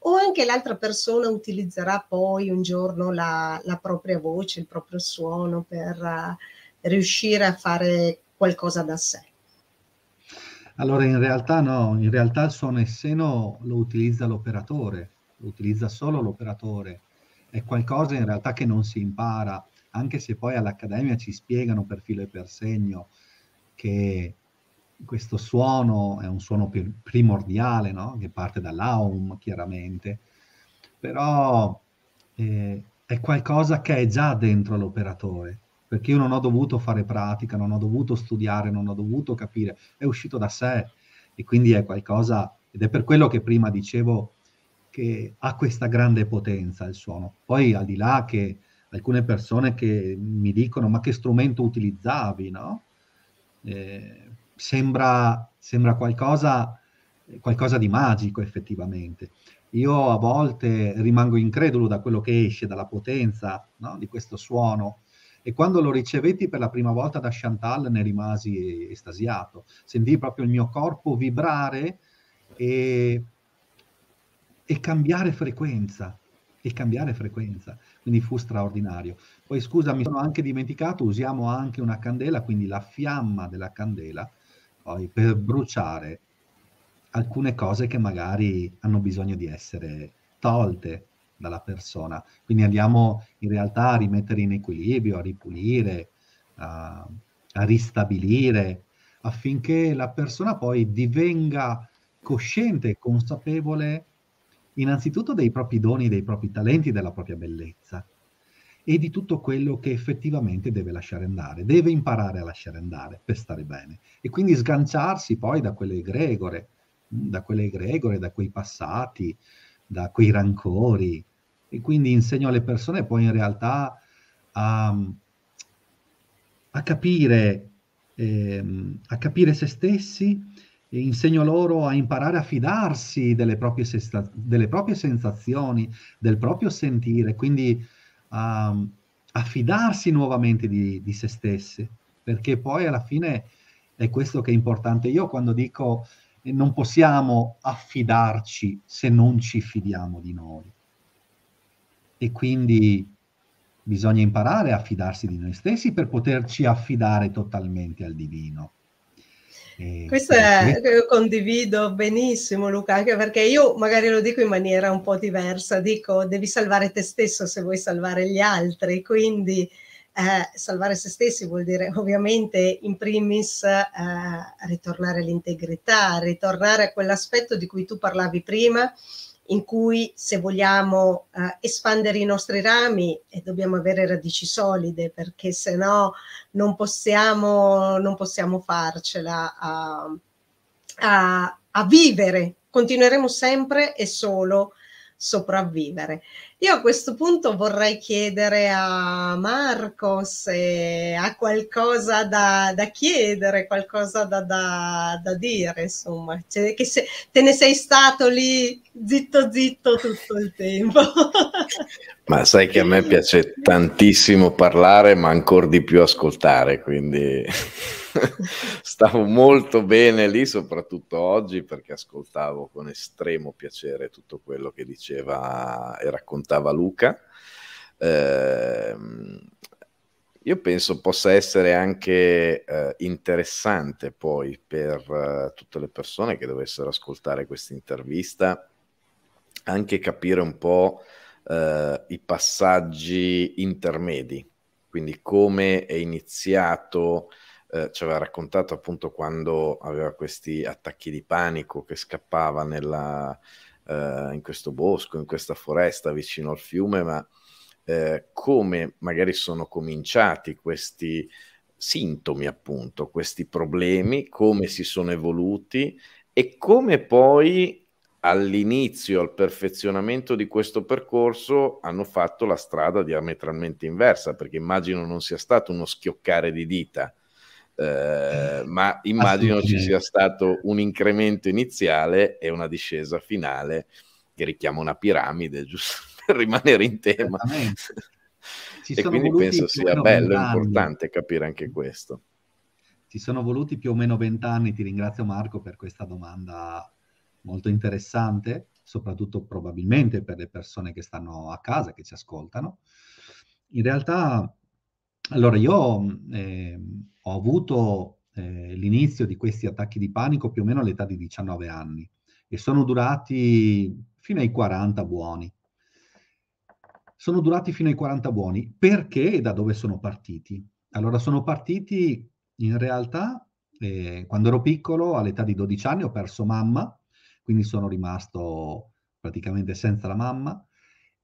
o anche l'altra persona utilizzerà poi un giorno la, la propria voce, il proprio suono per uh, riuscire a fare qualcosa da sé? Allora in realtà no, in realtà il suono e seno lo utilizza l'operatore, lo utilizza solo l'operatore, è qualcosa in realtà che non si impara, anche se poi all'accademia ci spiegano per filo e per segno che questo suono è un suono primordiale, no? che parte dall'aum chiaramente, però eh, è qualcosa che è già dentro l'operatore, perché io non ho dovuto fare pratica, non ho dovuto studiare, non ho dovuto capire, è uscito da sé e quindi è qualcosa, ed è per quello che prima dicevo che ha questa grande potenza il suono. Poi al di là che alcune persone che mi dicono ma che strumento utilizzavi, no? Eh, sembra, sembra qualcosa, qualcosa di magico effettivamente. Io a volte rimango incredulo da quello che esce, dalla potenza no? di questo suono e quando lo ricevetti per la prima volta da Chantal ne rimasi estasiato, sentii proprio il mio corpo vibrare e, e cambiare frequenza, e cambiare frequenza, quindi fu straordinario. Poi scusa, mi sono anche dimenticato, usiamo anche una candela, quindi la fiamma della candela, poi per bruciare alcune cose che magari hanno bisogno di essere tolte dalla persona. Quindi andiamo in realtà a rimettere in equilibrio, a ripulire, a, a ristabilire, affinché la persona poi divenga cosciente e consapevole innanzitutto dei propri doni, dei propri talenti, della propria bellezza e di tutto quello che effettivamente deve lasciare andare, deve imparare a lasciare andare per stare bene e quindi sganciarsi poi da quelle egregore, da quelle egregore, da quei passati, da quei rancori, e quindi insegno alle persone poi in realtà a, a, capire, eh, a capire, se stessi e insegno loro a imparare a fidarsi delle proprie, sesta- delle proprie sensazioni, del proprio sentire, quindi a, a fidarsi nuovamente di, di se stessi, perché poi alla fine è questo che è importante. Io quando dico eh, non possiamo affidarci se non ci fidiamo di noi e quindi bisogna imparare a fidarsi di noi stessi per poterci affidare totalmente al divino. Questo è, io condivido benissimo Luca, anche perché io magari lo dico in maniera un po' diversa, dico devi salvare te stesso se vuoi salvare gli altri, quindi eh, salvare se stessi vuol dire ovviamente in primis eh, ritornare all'integrità, ritornare a quell'aspetto di cui tu parlavi prima, in cui se vogliamo eh, espandere i nostri rami e dobbiamo avere radici solide perché se no non possiamo, non possiamo farcela a, a, a vivere, continueremo sempre e solo sopravvivere. Io a questo punto vorrei chiedere a Marco se ha qualcosa da, da chiedere, qualcosa da, da, da dire, insomma, cioè, che se, te ne sei stato lì zitto zitto tutto il tempo. <laughs> ma sai che a me piace tantissimo parlare, ma ancora di più ascoltare, quindi <laughs> stavo molto bene lì, soprattutto oggi, perché ascoltavo con estremo piacere tutto quello che diceva e raccontava stava Luca. Eh, io penso possa essere anche eh, interessante poi per eh, tutte le persone che dovessero ascoltare questa intervista, anche capire un po' eh, i passaggi intermedi, quindi come è iniziato eh, ci aveva raccontato appunto quando aveva questi attacchi di panico che scappava nella, eh, in questo bosco, in questa foresta vicino al fiume, ma eh, come magari sono cominciati questi sintomi, appunto, questi problemi, come si sono evoluti e come poi all'inizio, al perfezionamento di questo percorso, hanno fatto la strada diametralmente inversa, perché immagino non sia stato uno schioccare di dita, eh, ma eh, immagino ci sia stato un incremento iniziale e una discesa finale che richiama una piramide, <laughs> giusto per rimanere in tema. e quindi penso sia bello e importante capire anche questo. Ci sono voluti più o meno vent'anni, ti ringrazio Marco per questa domanda molto interessante, soprattutto probabilmente per le persone che stanno a casa, che ci ascoltano. In realtà allora, io eh, ho avuto eh, l'inizio di questi attacchi di panico più o meno all'età di 19 anni e sono durati fino ai 40 buoni. Sono durati fino ai 40 buoni. Perché e da dove sono partiti? Allora, sono partiti in realtà eh, quando ero piccolo, all'età di 12 anni, ho perso mamma, quindi sono rimasto praticamente senza la mamma.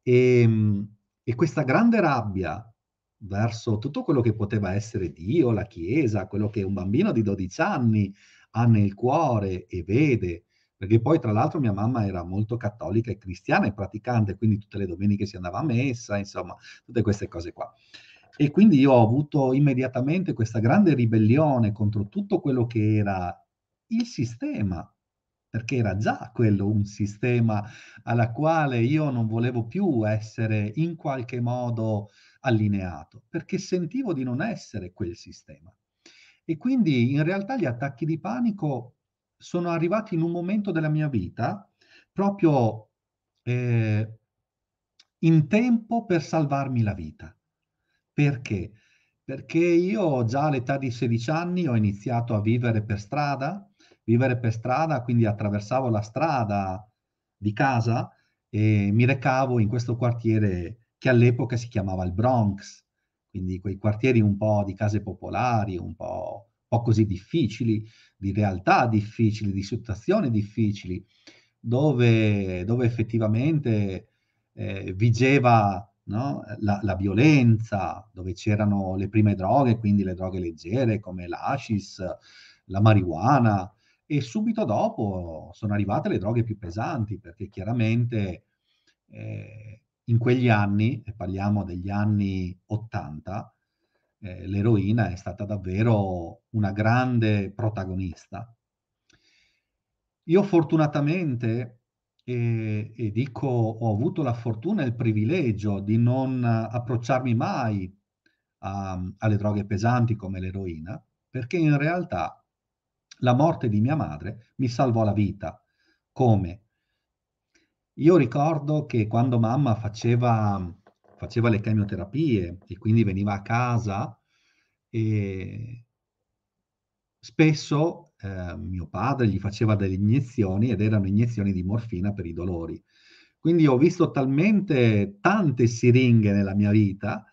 E, ehm, e questa grande rabbia verso tutto quello che poteva essere Dio, la Chiesa, quello che un bambino di 12 anni ha nel cuore e vede. Perché poi, tra l'altro, mia mamma era molto cattolica e cristiana e praticante, quindi tutte le domeniche si andava a messa, insomma, tutte queste cose qua. E quindi io ho avuto immediatamente questa grande ribellione contro tutto quello che era il sistema, perché era già quello un sistema alla quale io non volevo più essere in qualche modo allineato, perché sentivo di non essere quel sistema. E quindi in realtà gli attacchi di panico sono arrivati in un momento della mia vita proprio eh, in tempo per salvarmi la vita. Perché? Perché io già all'età di 16 anni ho iniziato a vivere per strada, vivere per strada, quindi attraversavo la strada di casa e mi recavo in questo quartiere che all'epoca si chiamava il Bronx, quindi quei quartieri un po' di case popolari, un po', un po così difficili, di realtà difficili, di situazioni difficili, dove, dove effettivamente eh, vigeva no? la, la, violenza, dove c'erano le prime droghe, quindi le droghe leggere come l'ashis, la marijuana, e subito dopo sono arrivate le droghe più pesanti perché chiaramente eh, in quegli anni, e parliamo degli anni 80, eh, l'eroina è stata davvero una grande protagonista. Io fortunatamente, eh, e dico, ho avuto la fortuna e il privilegio di non approcciarmi mai a, alle droghe pesanti come l'eroina, perché in realtà la morte di mia madre mi salvò la vita. Come? Io ricordo che quando mamma faceva, faceva le chemioterapie e quindi veniva a casa, e spesso eh, mio padre gli faceva delle iniezioni ed erano iniezioni di morfina per i dolori. Quindi ho visto talmente tante siringhe nella mia vita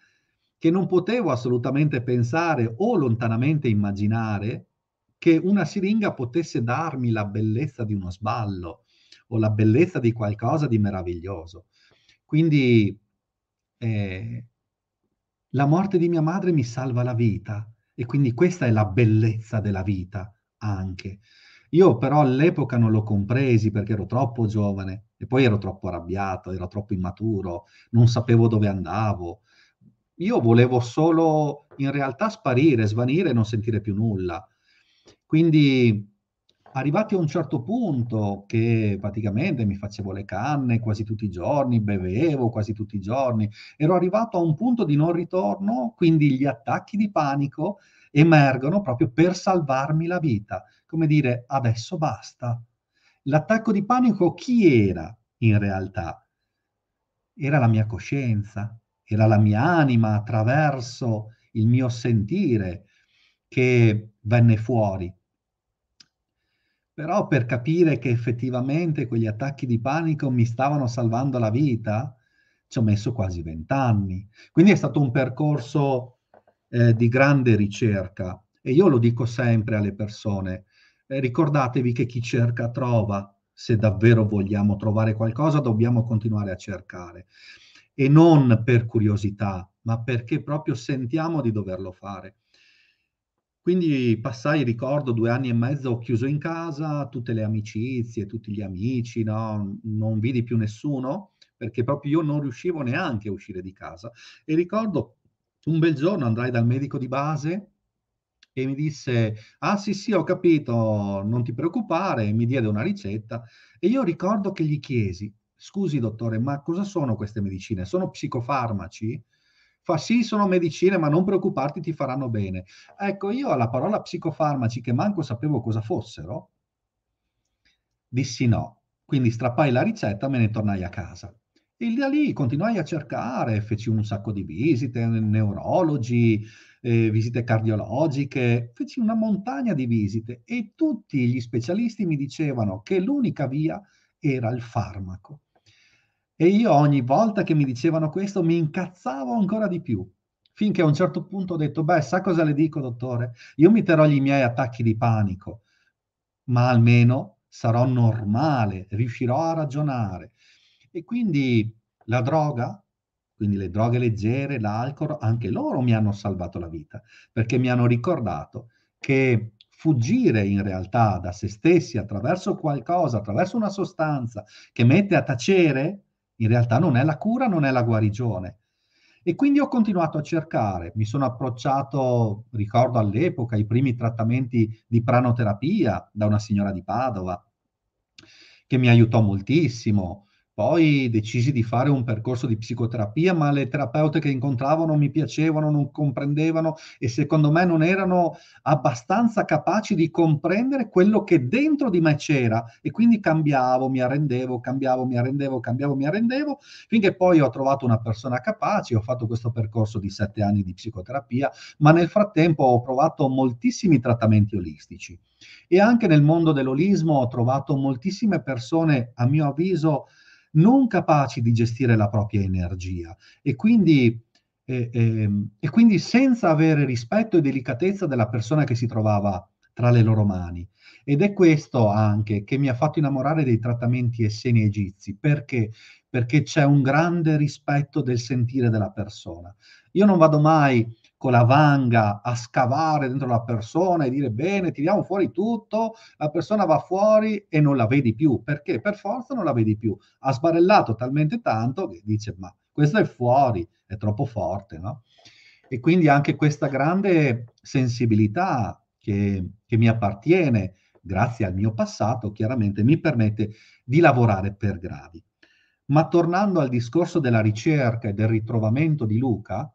che non potevo assolutamente pensare o lontanamente immaginare che una siringa potesse darmi la bellezza di uno sballo o la bellezza di qualcosa di meraviglioso. Quindi eh, la morte di mia madre mi salva la vita e quindi questa è la bellezza della vita anche. Io però all'epoca non lo compresi perché ero troppo giovane e poi ero troppo arrabbiato, ero troppo immaturo, non sapevo dove andavo. Io volevo solo in realtà sparire, svanire e non sentire più nulla. Quindi arrivati a un certo punto che praticamente mi facevo le canne quasi tutti i giorni, bevevo quasi tutti i giorni, ero arrivato a un punto di non ritorno, quindi gli attacchi di panico emergono proprio per salvarmi la vita, come dire adesso basta. L'attacco di panico chi era in realtà? Era la mia coscienza, era la mia anima attraverso il mio sentire che venne fuori però per capire che effettivamente quegli attacchi di panico mi stavano salvando la vita, ci ho messo quasi vent'anni. Quindi è stato un percorso eh, di grande ricerca e io lo dico sempre alle persone, eh, ricordatevi che chi cerca trova, se davvero vogliamo trovare qualcosa dobbiamo continuare a cercare e non per curiosità, ma perché proprio sentiamo di doverlo fare. Quindi passai, ricordo, due anni e mezzo chiuso in casa, tutte le amicizie, tutti gli amici, no? non vidi più nessuno, perché proprio io non riuscivo neanche a uscire di casa. E ricordo un bel giorno andai dal medico di base e mi disse, ah sì sì, ho capito, non ti preoccupare, e mi diede una ricetta. E io ricordo che gli chiesi, scusi dottore, ma cosa sono queste medicine? Sono psicofarmaci? fa sì, sono medicine, ma non preoccuparti, ti faranno bene. Ecco, io alla parola psicofarmaci, che manco sapevo cosa fossero, dissi no. Quindi strappai la ricetta, me ne tornai a casa. E da lì continuai a cercare, feci un sacco di visite, neurologi, eh, visite cardiologiche, feci una montagna di visite e tutti gli specialisti mi dicevano che l'unica via era il farmaco. E io ogni volta che mi dicevano questo mi incazzavo ancora di più, finché a un certo punto ho detto, beh, sa cosa le dico, dottore? Io mi terrò gli miei attacchi di panico, ma almeno sarò normale, riuscirò a ragionare. E quindi la droga, quindi le droghe leggere, l'alcol, anche loro mi hanno salvato la vita, perché mi hanno ricordato che fuggire in realtà da se stessi attraverso qualcosa, attraverso una sostanza che mette a tacere, in realtà non è la cura, non è la guarigione. E quindi ho continuato a cercare, mi sono approcciato, ricordo all'epoca, i primi trattamenti di pranoterapia da una signora di Padova, che mi aiutò moltissimo. Poi decisi di fare un percorso di psicoterapia, ma le terapeute che incontravo non mi piacevano, non comprendevano e secondo me non erano abbastanza capaci di comprendere quello che dentro di me c'era e quindi cambiavo, mi arrendevo, cambiavo, mi arrendevo, cambiavo, mi arrendevo, finché poi ho trovato una persona capace, ho fatto questo percorso di sette anni di psicoterapia, ma nel frattempo ho provato moltissimi trattamenti olistici e anche nel mondo dell'olismo ho trovato moltissime persone, a mio avviso, non capaci di gestire la propria energia e quindi, e, e, ehm, e quindi senza avere rispetto e delicatezza della persona che si trovava tra le loro mani. Ed è questo anche che mi ha fatto innamorare dei trattamenti esseni egizi, perché? Perché c'è un grande rispetto del sentire della persona. Io non vado mai con la vanga a scavare dentro la persona e dire bene, tiriamo fuori tutto, la persona va fuori e non la vedi più, perché per forza non la vedi più. Ha sbarellato talmente tanto che dice ma questo è fuori, è troppo forte, no? E quindi anche questa grande sensibilità che, che mi appartiene, grazie al mio passato, chiaramente mi permette di lavorare per gradi. Ma tornando al discorso della ricerca e del ritrovamento di Luca,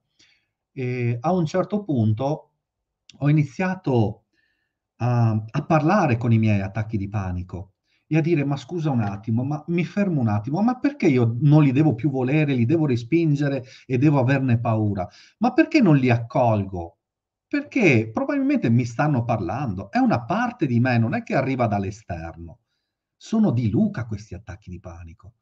e a un certo punto ho iniziato a, a parlare con i miei attacchi di panico e a dire ma scusa un attimo, ma mi fermo un attimo, ma perché io non li devo più volere, li devo respingere e devo averne paura? Ma perché non li accolgo? Perché probabilmente mi stanno parlando, è una parte di me, non è che arriva dall'esterno. Sono di Luca questi attacchi di panico.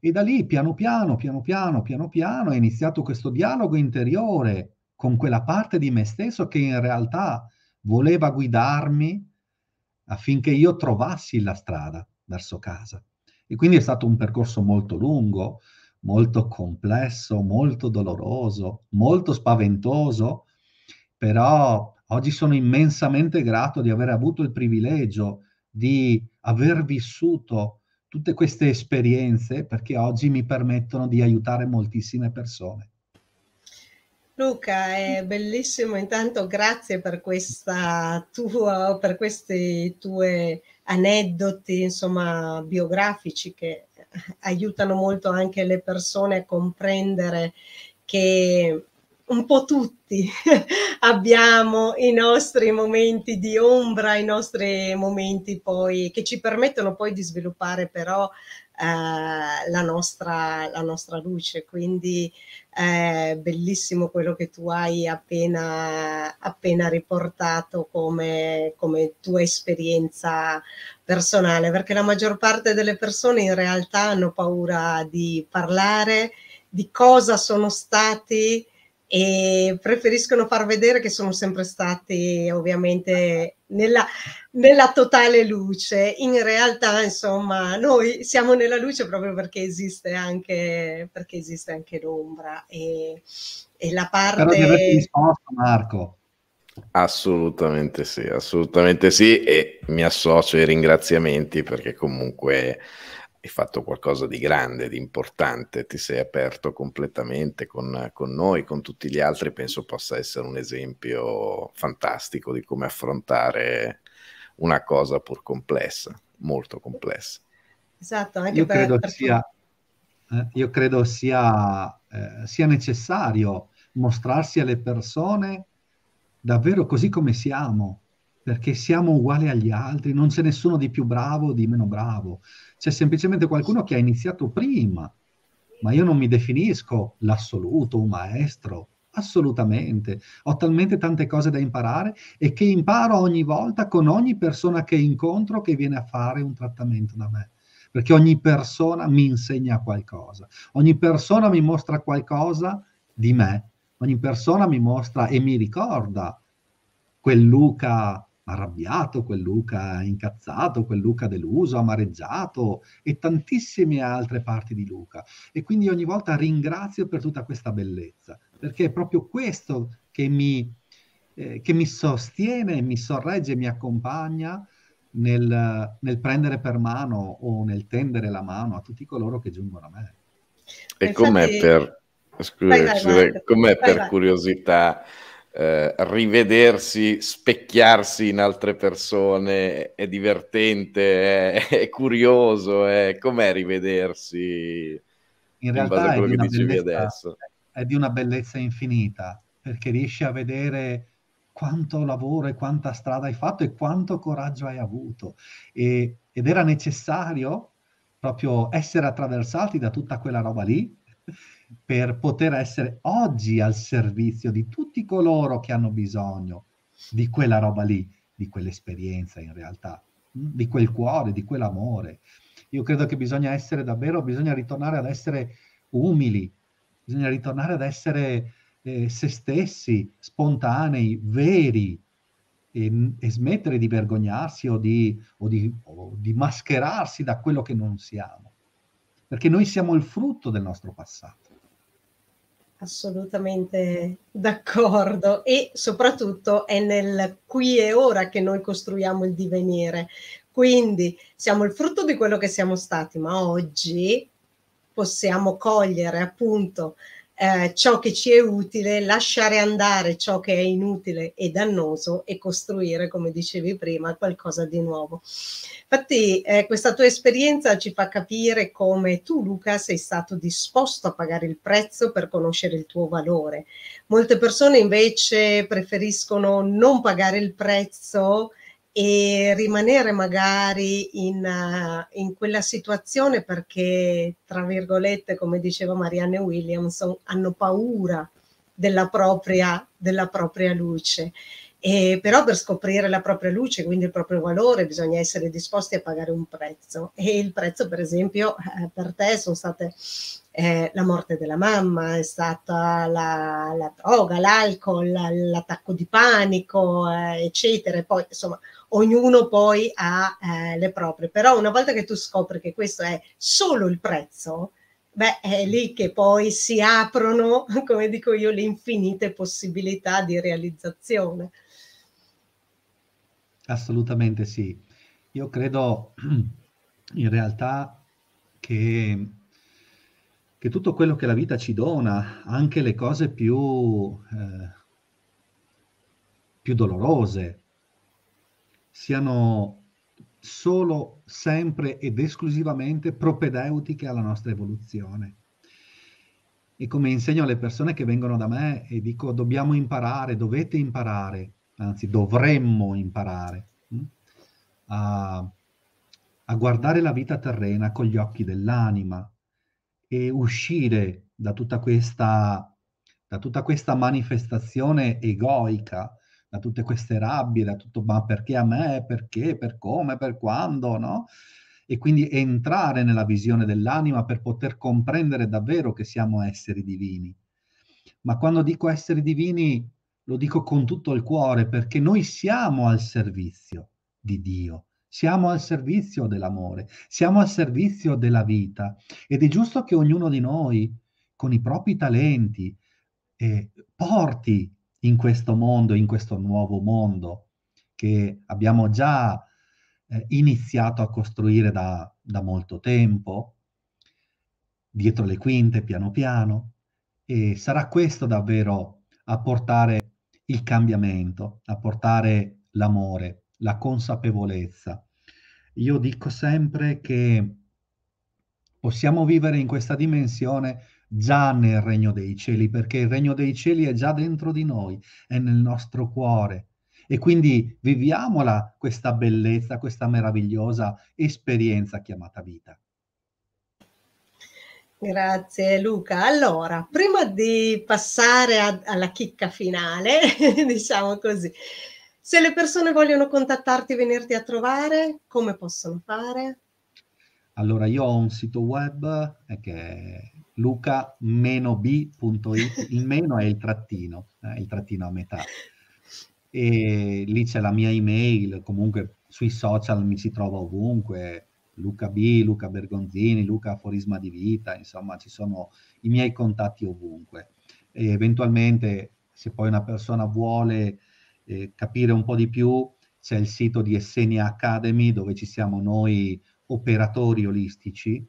E da lì, piano piano, piano piano, piano piano, è iniziato questo dialogo interiore con quella parte di me stesso che in realtà voleva guidarmi affinché io trovassi la strada verso casa. E quindi è stato un percorso molto lungo, molto complesso, molto doloroso, molto spaventoso, però oggi sono immensamente grato di aver avuto il privilegio di aver vissuto tutte queste esperienze perché oggi mi permettono di aiutare moltissime persone. Luca, è bellissimo. Intanto grazie per, tua, per questi tuoi aneddoti, insomma, biografici che aiutano molto anche le persone a comprendere che un po' tutti <laughs> abbiamo i nostri momenti di ombra, i nostri momenti poi che ci permettono poi di sviluppare però eh, la, nostra, la nostra luce. Quindi è eh, bellissimo quello che tu hai appena, appena riportato come, come tua esperienza personale, perché la maggior parte delle persone in realtà hanno paura di parlare di cosa sono stati e preferiscono far vedere che sono sempre stati ovviamente nella, nella, totale luce. In realtà, insomma, noi siamo nella luce proprio perché esiste anche, perché esiste anche l'ombra e, e la parte... Spero di risposto Marco. Assolutamente sì, assolutamente sì e mi associo ai ringraziamenti perché comunque hai fatto qualcosa di grande, di importante, ti sei aperto completamente con, con, noi, con tutti gli altri, penso possa essere un esempio fantastico di come affrontare una cosa pur complessa, molto complessa. Esatto, anche io, per, credo per... Sia, eh, io credo sia, eh, sia necessario mostrarsi alle persone davvero così come siamo, perché siamo uguali agli altri, non c'è nessuno di più bravo o di meno bravo, c'è semplicemente qualcuno che ha iniziato prima, ma io non mi definisco l'assoluto, un maestro, assolutamente, ho talmente tante cose da imparare e che imparo ogni volta con ogni persona che incontro che viene a fare un trattamento da me perché ogni persona mi insegna qualcosa, ogni persona mi mostra qualcosa di me, ogni persona mi mostra e mi ricorda quel Luca arrabbiato, quel Luca incazzato, quel Luca deluso, amareggiato e tantissime altre parti di Luca. E quindi ogni volta ringrazio per tutta questa bellezza, perché è proprio questo che mi, eh, che mi sostiene, mi sorregge, mi accompagna nel, nel prendere per mano o nel tendere la mano a tutti coloro che giungono a me. E Infatti... com'è per, scusa, vai, vai, vai, com'è per curiosità? eh, rivedersi, specchiarsi in altre persone è divertente, è, <laughs> è curioso, è com'è rivedersi in realtà in è, di bellezza, è di una bellezza infinita, perché riesci a vedere quanto lavoro e quanta strada hai fatto e quanto coraggio hai avuto. E, ed era necessario proprio essere attraversati da tutta quella roba lì per poter essere oggi al servizio di tutti coloro che hanno bisogno di quella roba lì, di quell'esperienza in realtà, mm, di quel cuore, di quell'amore. Io credo che bisogna essere davvero, bisogna ritornare ad essere umili, bisogna ritornare ad essere eh, se stessi, spontanei, veri e, mm, e smettere di vergognarsi o di, o, di, o di mascherarsi da quello che non siamo perché noi siamo il frutto del nostro passato. Assolutamente d'accordo e soprattutto è nel qui e ora che noi costruiamo il divenire. Quindi siamo il frutto di quello che siamo stati, ma oggi possiamo cogliere appunto eh, ciò che ci è utile, lasciare andare ciò che è inutile e dannoso e costruire, come dicevi prima, qualcosa di nuovo. Infatti eh, questa tua esperienza ci fa capire come tu Luca sei stato disposto a pagare il prezzo per conoscere il tuo valore. Molte persone invece preferiscono non pagare il prezzo e rimanere magari in, uh, in, quella situazione perché, tra virgolette, come diceva Marianne Williamson, hanno paura della propria, della propria luce. E però per scoprire la propria luce, quindi il proprio valore, bisogna essere disposti a pagare un prezzo. E il prezzo, per esempio, eh, per te sono state eh, la morte della mamma, è stata la, la droga, l'alcol, l'attacco di panico, eh, eccetera. E poi, insomma, ognuno poi ha eh, le proprie, però una volta che tu scopri che questo è solo il prezzo, beh, è lì che poi si aprono, <laughs> come dico io, le infinite possibilità di realizzazione. Assolutamente sì. Io credo <clears throat> in realtà che, che tutto quello che la vita ci dona, anche le cose più, eh, più dolorose, siano solo, sempre ed esclusivamente propedeutiche alla nostra evoluzione. E come insegno alle persone che vengono da me e dico dobbiamo imparare, dovete imparare, anzi dovremmo imparare mh? Mm, a, a guardare la vita terrena con gli occhi dell'anima e uscire da tutta questa, da tutta questa manifestazione egoica da tutte queste rabbie, da tutto ma perché a me, perché, per come, per quando, no? E quindi entrare nella visione dell'anima per poter comprendere davvero che siamo esseri divini. Ma quando dico esseri divini lo dico con tutto il cuore perché noi siamo al servizio di Dio, siamo al servizio dell'amore, siamo al servizio della vita ed è giusto che ognuno di noi, con i propri talenti, eh, porti in questo mondo, in questo nuovo mondo che abbiamo già eh, iniziato a costruire da, da molto tempo, dietro le quinte, piano piano, e sarà questo davvero a portare il cambiamento, a portare l'amore, la consapevolezza. Io dico sempre che possiamo vivere in questa dimensione già nel regno dei cieli, perché il regno dei cieli è già dentro di noi, è nel nostro cuore. E quindi viviamola questa bellezza, questa meravigliosa esperienza chiamata vita. Grazie Luca. Allora, prima di passare a, alla chicca finale, <laughs> diciamo così, se le persone vogliono contattarti e venirti a trovare, come possono fare? Allora, io ho un sito web eh, che luca-b.it, il meno è il trattino, eh, il trattino a metà. E lì c'è la mia email, comunque sui social mi si trova ovunque, Luca B, Luca Bergonzini, Luca Aforisma di Vita, insomma ci sono i miei contatti ovunque. E eventualmente se poi una persona vuole eh, capire un po' di più, c'è il sito di Essenia Academy dove ci siamo noi operatori olistici,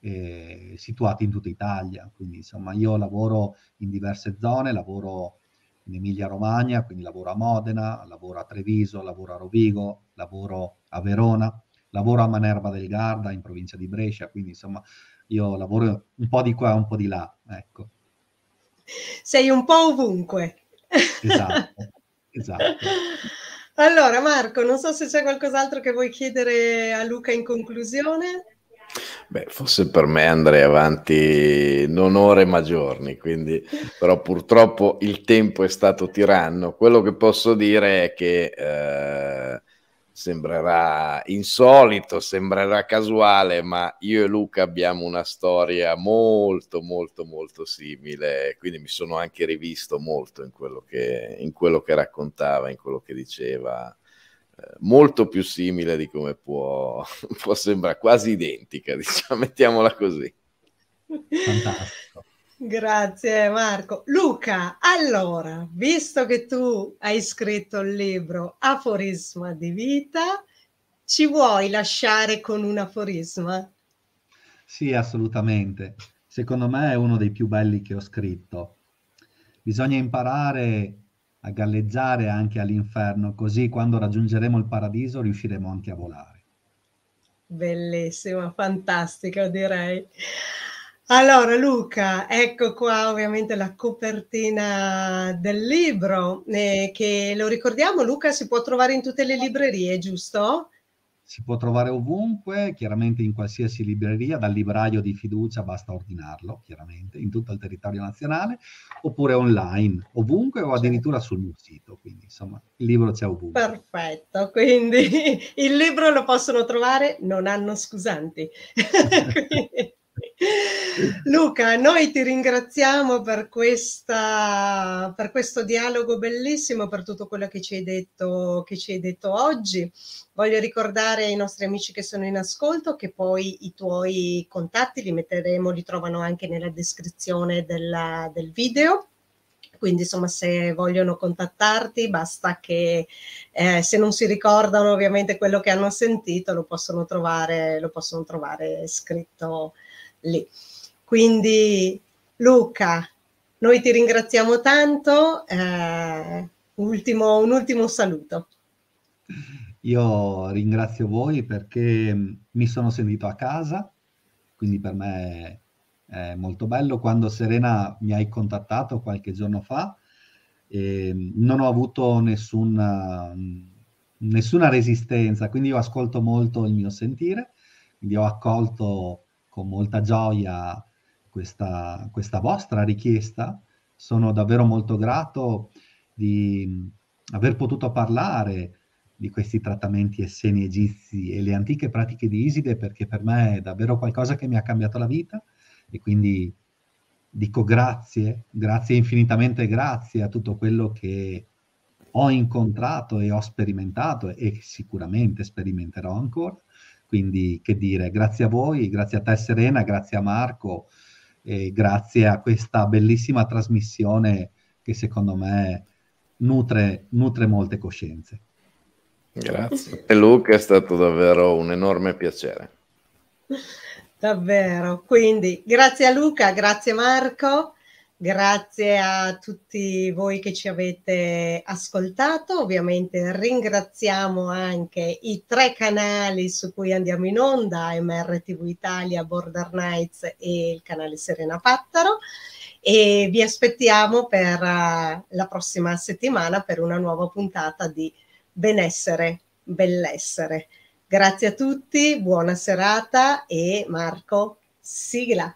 eh, situati in tutta Italia. Quindi insomma io lavoro in diverse zone, lavoro in Emilia Romagna, quindi lavoro a Modena, lavoro a Treviso, lavoro a Rovigo, lavoro a Verona, lavoro a Manerba del Garda in provincia di Brescia, quindi insomma io lavoro un po' di qua e un po' di là, ecco. Sei un po' ovunque. Esatto, <laughs> esatto. Allora Marco, non so se c'è qualcos'altro che vuoi chiedere a Luca in conclusione. Beh, forse per me andrei avanti non ore ma giorni, quindi, però purtroppo il tempo è stato tiranno. Quello che posso dire è che eh, sembrerà insolito, sembrerà casuale, ma io e Luca abbiamo una storia molto, molto, molto simile, quindi mi sono anche rivisto molto in quello che, in quello che raccontava, in quello che diceva molto più simile di come può, <laughs> può sembrare, quasi identica, <laughs> diciamo, mettiamola così. Fantastico. Grazie Marco. Luca, allora, visto che tu hai scritto il libro Aforisma di vita, ci vuoi lasciare con un aforisma? Sì, assolutamente. Secondo me è uno dei più belli che ho scritto. Bisogna imparare a galleggiare anche all'inferno, così quando raggiungeremo il paradiso riusciremo anche a volare. Bellissima, fantastica direi. Allora Luca, ecco qua ovviamente la copertina del libro eh, che lo ricordiamo Luca si può trovare in tutte le librerie, giusto? Si può trovare ovunque, chiaramente in qualsiasi libreria, dal libraio di fiducia basta ordinarlo, chiaramente, in tutto il territorio nazionale, oppure online, ovunque o addirittura certo. sul mio sito. Quindi, insomma, il libro c'è ovunque. Perfetto, quindi <laughs> il libro lo possono trovare, non hanno scusanti. quindi... <laughs> <laughs> Luca, noi ti ringraziamo per, questa, per, questo dialogo bellissimo, per tutto quello che ci, hai detto, che ci hai detto oggi. Voglio ricordare ai nostri amici che sono in ascolto che poi i tuoi contatti li metteremo, li trovano anche nella descrizione della, del video quindi insomma se vogliono contattarti basta che eh, se non si ricordano ovviamente quello che hanno sentito lo possono trovare, lo possono trovare scritto lì. Quindi Luca, noi ti ringraziamo tanto, eh, ultimo, un ultimo saluto. Io ringrazio voi perché mm, mi sono sentito a casa, quindi per me è molto bello. Quando Serena mi hai contattato qualche giorno fa, eh, non ho avuto nessuna, mm, nessuna resistenza, quindi io ascolto molto il mio sentire, quindi ho accolto con molta gioia questa, questa vostra richiesta. Sono davvero molto grato di aver potuto parlare di questi trattamenti esseni egizi e le antiche pratiche di Iside perché per me è davvero qualcosa che mi ha cambiato la vita e quindi dico grazie, grazie infinitamente grazie a tutto quello che ho incontrato e ho sperimentato e sicuramente sperimenterò ancora quindi che dire, grazie a voi, grazie a te Serena, grazie a Marco e grazie a questa bellissima trasmissione che secondo me nutre, nutre molte coscienze. Grazie. E Luca è stato davvero un enorme piacere. Davvero, quindi grazie a Luca, grazie Marco Grazie a tutti voi che ci avete ascoltato, ovviamente ringraziamo anche i tre canali su cui andiamo in onda, MRTV Italia, Border Nights e il canale Serena Pattaro e vi aspettiamo per eh, la prossima settimana per una nuova puntata di Benessere, Bellessere. Grazie a tutti, buona serata e Marco, sigla.